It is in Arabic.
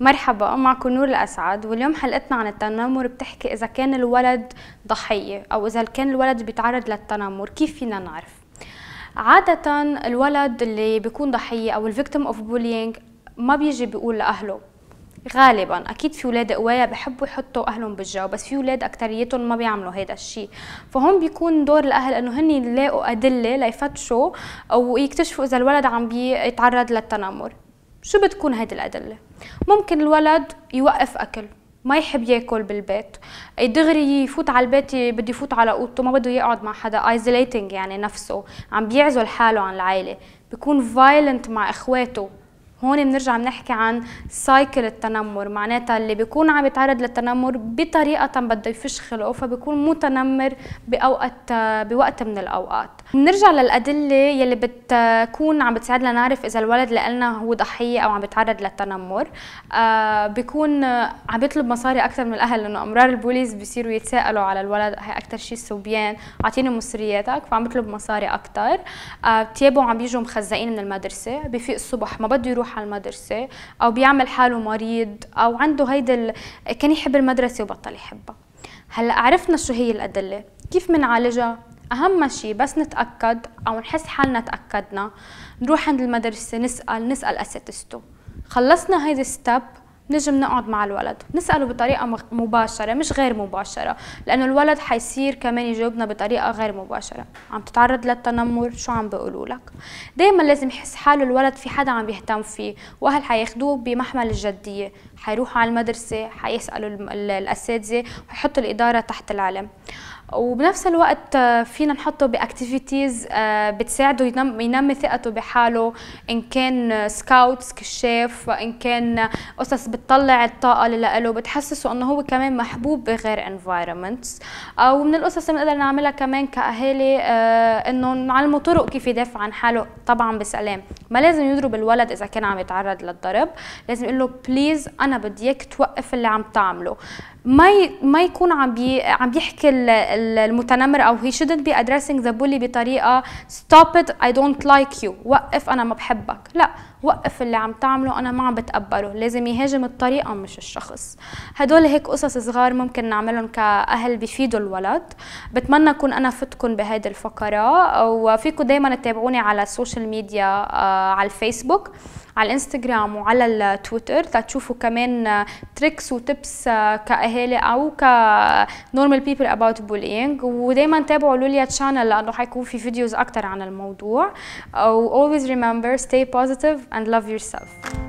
مرحبا معكم نور الأسعد واليوم حلقتنا عن التنمر بتحكي إذا كان الولد ضحية أو إذا كان الولد بيتعرض للتنمر كيف فينا نعرف عادة الولد اللي بيكون ضحية أو الفيكتيم اوف بولينج ما بيجي بيقول لأهله غالبا اكيد في اولاد قوايا بحبوا يحطوا اهلهم بالجو بس في اولاد اكتريتهم ما بيعملوا هذا الشيء فهون بيكون دور الاهل انه هن يلاقوا ادله ليفتشوا او يكتشفوا اذا الولد عم بيتعرض للتنمر شو بتكون هيدي الأدلة؟ ممكن الولد يوقف أكل ما يحب ياكل بالبيت دغري يفوت على البيت بده يفوت على اوضته ما بده يقعد مع حدا ايزوليتنج يعني نفسه عم بيعزل حاله عن العائله بيكون فايلنت مع اخواته هون بنرجع بنحكي عن سايكل التنمر معناتها اللي بيكون عم يتعرض للتنمر بطريقه بده يفش خلقه فبيكون متنمر باوقات بوقت من الاوقات بنرجع للادله يلي بتكون عم بتساعدنا نعرف اذا الولد اللي قلنا هو ضحيه او عم بيتعرض للتنمر آه بيكون عم بيطلب مصاري اكثر من الاهل لانه امرار البوليس بيصيروا يتساءلوا على الولد هي اكثر شيء الصبيان اعطيني مصرياتك فعم بيطلب مصاري اكثر آه تيابه عم بيجوا مخزقين من المدرسه بفيق الصبح ما بده يروح على المدرسة أو بيعمل حاله مريض أو عنده هيدا ال... كان يحب المدرسة وبطل يحبها هلا عرفنا شو هي الأدلة كيف منعالجها أهم شيء بس نتأكد أو نحس حالنا تأكدنا نروح عند المدرسة نسأل نسأل أساتذته خلصنا هيدا الستب نجم نقعد مع الولد نسأله بطريقة مباشرة مش غير مباشرة لأنه الولد حيصير كمان يجاوبنا بطريقة غير مباشرة عم تتعرض للتنمر شو عم بيقولوا لك دايما لازم يحس حاله الولد في حدا عم بيهتم فيه وأهل حياخدوه بمحمل الجدية حيروحوا على المدرسة حيسألوا الأساتذة وحيحطوا الإدارة تحت العلم وبنفس الوقت آه، فينا نحطه باكتيفيتيز آه، بتساعده ينمي, ينمي ثقته بحاله ان كان سكاوتس كشاف ان كان قصص بتطلع الطاقه اللي لإله بتحسسه انه هو كمان محبوب بغير انفايرمنتس آه، ومن القصص اللي بنقدر نعملها كمان كاهالي انه نعلمه طرق كيف يدافع عن حاله طبعا بسلام ما لازم يضرب الولد اذا كان عم يتعرض للضرب لازم يقول له بليز انا بدي اياك توقف اللي عم تعمله ما ي... ما يكون عم بي... عم بيحكي المتنمر او هي shouldn't be addressing the bully بطريقه stop it I don't like you وقف انا ما بحبك لا وقف اللي عم تعمله انا ما عم بتقبله لازم يهاجم الطريقه مش الشخص هدول هيك قصص صغار ممكن نعملهم كاهل بيفيدوا الولد بتمنى اكون انا فتكم بهيدي الفقره وفيكم دائما تتابعوني على السوشيال آه، ميديا على الفيسبوك على الانستغرام وعلى التويتر تشوفوا كمان تريكس وتبس كاهالي او كنورمال بيبل اباوت بولينج ودايما تابعوا لوليا تشانل لانه حيكون في فيديوز اكثر عن الموضوع و always remember stay positive and love yourself